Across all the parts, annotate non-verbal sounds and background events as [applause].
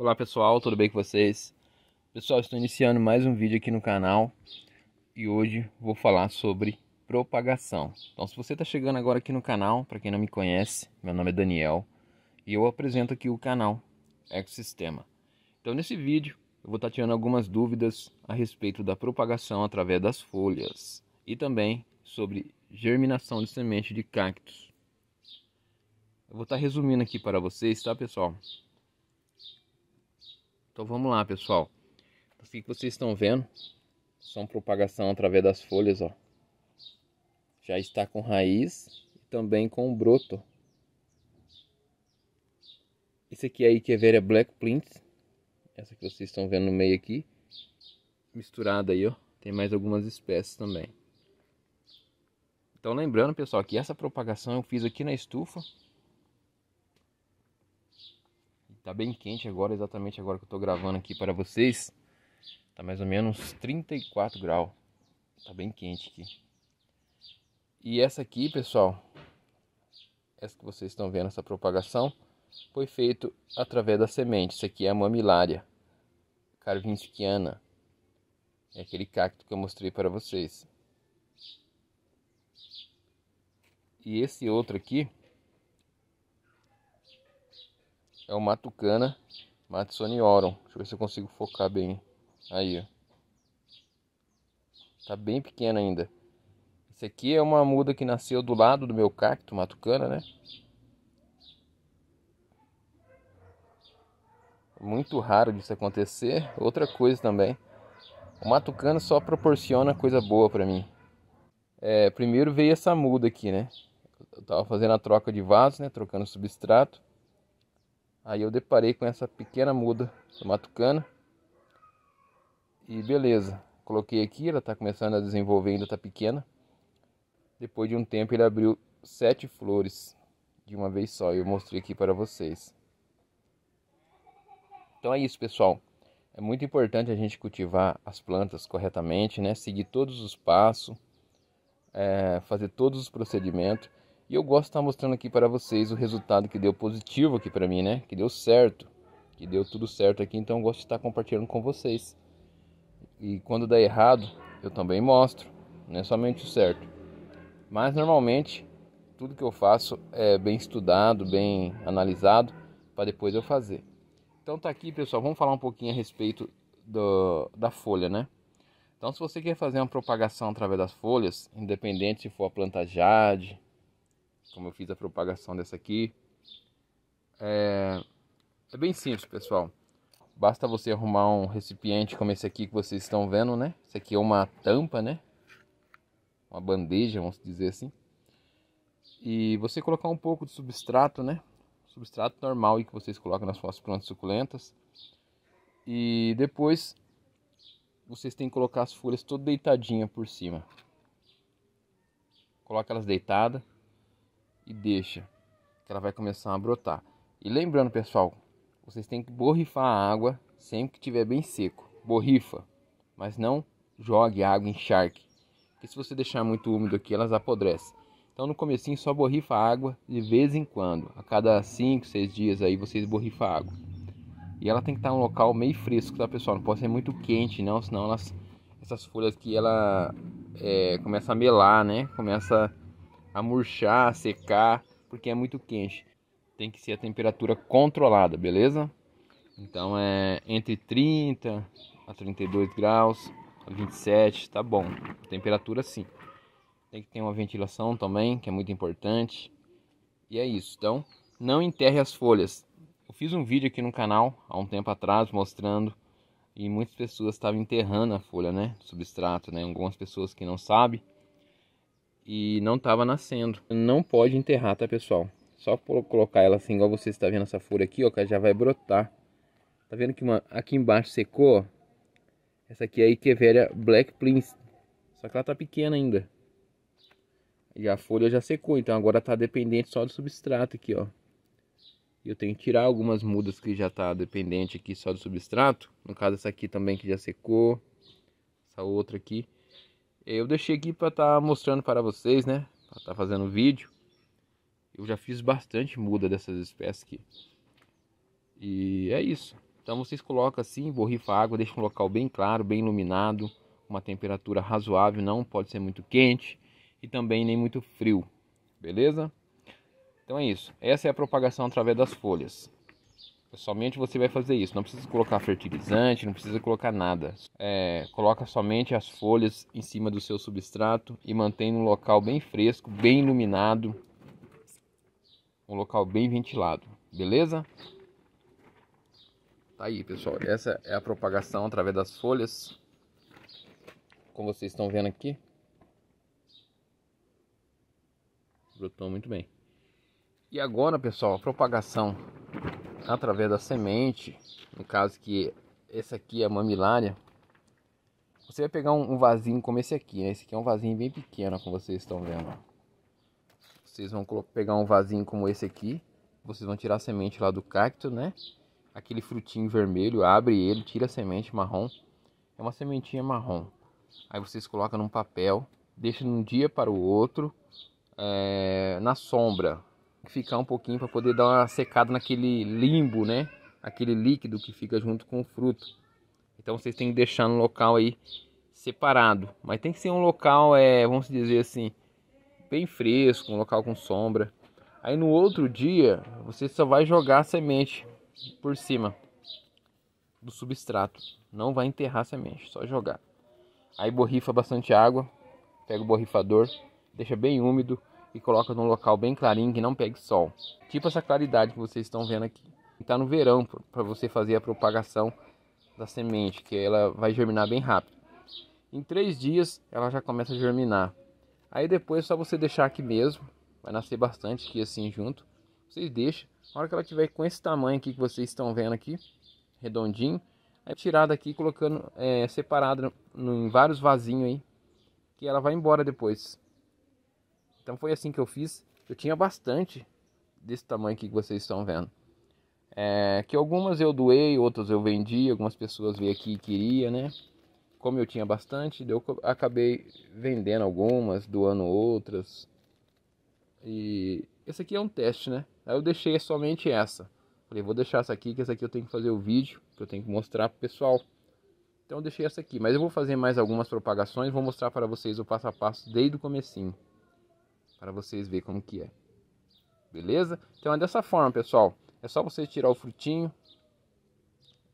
Olá pessoal, tudo bem com vocês? Pessoal, estou iniciando mais um vídeo aqui no canal e hoje vou falar sobre propagação. Então, se você está chegando agora aqui no canal, para quem não me conhece, meu nome é Daniel e eu apresento aqui o canal Ecosistema. Então, nesse vídeo eu vou estar tá tirando algumas dúvidas a respeito da propagação através das folhas e também sobre germinação de semente de cactos. Eu vou estar tá resumindo aqui para vocês, tá pessoal? Então vamos lá, pessoal. O que vocês estão vendo são propagação através das folhas, ó. Já está com raiz e também com broto. Esse aqui aí que é Vera Black Plint. Essa que vocês estão vendo no meio aqui. Misturada aí, ó. Tem mais algumas espécies também. Então lembrando, pessoal, que essa propagação eu fiz aqui na estufa. Tá bem quente agora, exatamente agora que eu tô gravando aqui para vocês. Tá mais ou menos 34 graus. Tá bem quente aqui. E essa aqui, pessoal, essa que vocês estão vendo, essa propagação, foi feito através da semente. Isso aqui é a mamilária carvinskiana. É aquele cacto que eu mostrei para vocês. E esse outro aqui é o Matucana Matsoniorum. Deixa eu ver se eu consigo focar bem. Aí, ó. Tá bem pequena ainda. Esse aqui é uma muda que nasceu do lado do meu cacto, Matucana, né? Muito raro disso acontecer. Outra coisa também. O Matucana só proporciona coisa boa para mim. É, primeiro veio essa muda aqui, né? Eu tava fazendo a troca de vaso, né? Trocando substrato. Aí eu deparei com essa pequena muda do matucana. E beleza, coloquei aqui, ela está começando a desenvolver, ainda está pequena. Depois de um tempo ele abriu sete flores de uma vez só, e eu mostrei aqui para vocês. Então é isso, pessoal. É muito importante a gente cultivar as plantas corretamente, né? Seguir todos os passos, é, fazer todos os procedimentos. E eu gosto de estar mostrando aqui para vocês o resultado que deu positivo aqui para mim, né? Que deu certo, que deu tudo certo aqui, então eu gosto de estar compartilhando com vocês. E quando dá errado, eu também mostro, não é somente o certo. Mas normalmente tudo que eu faço é bem estudado, bem analisado, para depois eu fazer. Então tá aqui, pessoal, vamos falar um pouquinho a respeito do, da folha, né? Então se você quer fazer uma propagação através das folhas, independente se for a planta jade, como eu fiz a propagação dessa aqui. É, é bem simples, pessoal. Basta você arrumar um recipiente como esse aqui que vocês estão vendo, né? Esse aqui é uma tampa, né? Uma bandeja, vamos dizer assim. E você colocar um pouco de substrato, né? Substrato normal e que vocês colocam nas suas plantas suculentas. E depois vocês têm que colocar as folhas toda deitadinha por cima. Coloca elas deitada e deixa que ela vai começar a brotar. E lembrando, pessoal, vocês têm que borrifar a água sempre que tiver bem seco. Borrifa, mas não jogue água em charque, porque se você deixar muito úmido aqui, elas apodrecem. Então no comecinho só borrifa água de vez em quando. A cada 5, 6 dias aí vocês borrifa água. E ela tem que estar em um local meio fresco, tá pessoal? Não pode ser muito quente não, senão elas, essas folhas aqui ela é, começa a melar, né? Começa a murchar, a secar, porque é muito quente. Tem que ser a temperatura controlada, beleza? Então é entre 30 a 32 graus, a 27, tá bom. temperatura sim. Tem que ter uma ventilação também, que é muito importante. E é isso. Então, não enterre as folhas. Eu fiz um vídeo aqui no canal há um tempo atrás mostrando e muitas pessoas estavam enterrando a folha, né? Substrato, né? Algumas pessoas que não sabem e não estava nascendo. Não pode enterrar, tá pessoal? Só colocar ela assim, igual você está vendo essa folha aqui, ó, que já vai brotar. Tá vendo que uma, aqui embaixo secou? Essa aqui é a Ikeveria Black Prince. Só que ela tá pequena ainda. E a folha já secou, então agora tá dependente só do substrato aqui, ó. Eu tenho que tirar algumas mudas que já tá dependente aqui só do substrato. No caso essa aqui também que já secou. Essa outra aqui. Eu deixei aqui para estar tá mostrando para vocês, né? Para estar tá fazendo vídeo. Eu já fiz bastante muda dessas espécies aqui. E é isso. Então vocês colocam assim, borrifa água, deixa um local bem claro, bem iluminado, uma temperatura razoável, não pode ser muito quente e também nem muito frio. Beleza? Então é isso. Essa é a propagação através das folhas. Somente você vai fazer isso. Não precisa colocar fertilizante, não precisa colocar nada. É, coloca somente as folhas em cima do seu substrato e mantém um local bem fresco, bem iluminado, um local bem ventilado. Beleza? Tá aí, pessoal. Essa é a propagação através das folhas. Como vocês estão vendo aqui. Brotou muito bem. E agora, pessoal, a propagação através da semente, no caso que esse aqui é mamilária, você vai pegar um, um vasinho como esse aqui, né? Esse aqui é um vasinho bem pequeno, como vocês estão vendo. Vocês vão pegar um vasinho como esse aqui, vocês vão tirar a semente lá do cacto, né? Aquele frutinho vermelho, abre ele, tira a semente marrom. É uma sementinha marrom. Aí vocês colocam num papel, deixa de um dia para o outro, é, na sombra, ficar um pouquinho para poder dar uma secada naquele limbo, né? Aquele líquido que fica junto com o fruto. Então vocês têm que deixar no local aí separado, mas tem que ser um local é, vamos dizer assim, bem fresco, um local com sombra. Aí no outro dia, você só vai jogar a semente por cima do substrato. Não vai enterrar a semente, só jogar. Aí borrifa bastante água, pega o borrifador, deixa bem úmido e coloca num local bem clarinho que não pegue sol. Tipo essa claridade que vocês estão vendo aqui. Está no verão para você fazer a propagação da semente, que ela vai germinar bem rápido. Em três dias ela já começa a germinar. Aí depois é só você deixar aqui mesmo, vai nascer bastante aqui assim junto. Vocês deixam. Na hora que ela tiver com esse tamanho aqui que vocês estão vendo aqui, redondinho, é tirada aqui colocando é, separada em vários vasinhos aí, que ela vai embora depois. Então foi assim que eu fiz. Eu tinha bastante desse tamanho que vocês estão vendo. É, que algumas eu doei, outras eu vendi, algumas pessoas veio aqui e queria, né? Como eu tinha bastante, eu acabei vendendo algumas, doando outras. E esse aqui é um teste, né? Aí eu deixei somente essa. Falei, vou deixar essa aqui, que essa aqui eu tenho que fazer o vídeo, que eu tenho que mostrar pro pessoal. Então eu deixei essa aqui, mas eu vou fazer mais algumas propagações, vou mostrar para vocês o passo a passo desde o comecinho para vocês verem como que é. Beleza? Então é dessa forma, pessoal. É só você tirar o frutinho.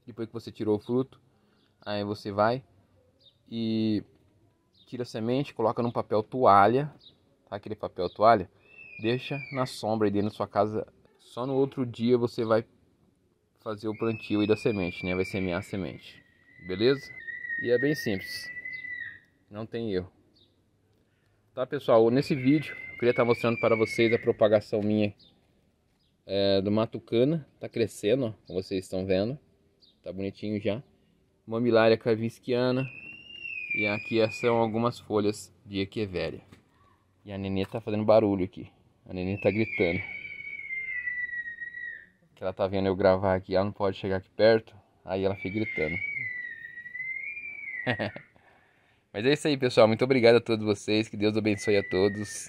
Depois que você tirou o fruto, aí você vai e tira a semente, coloca num papel toalha, tá? aquele papel toalha, deixa na sombra aí dentro da sua casa. Só no outro dia você vai fazer o plantio aí da semente, né? Vai semear a semente. Beleza? E é bem simples. Não tem erro. Tá, pessoal? Nesse vídeo queria estar tá mostrando para vocês a propagação minha é, do matucana. Tá crescendo, ó, como vocês estão vendo. Tá bonitinho já. Mamilária cavisquiana. E aqui são algumas folhas de echeveria. E a nenê tá fazendo barulho aqui. A nenê tá gritando. Que ela tá vendo eu gravar aqui, ela não pode chegar aqui perto. Aí ela fica gritando. [laughs] Mas é isso aí, pessoal. Muito obrigado a todos vocês. Que Deus abençoe a todos.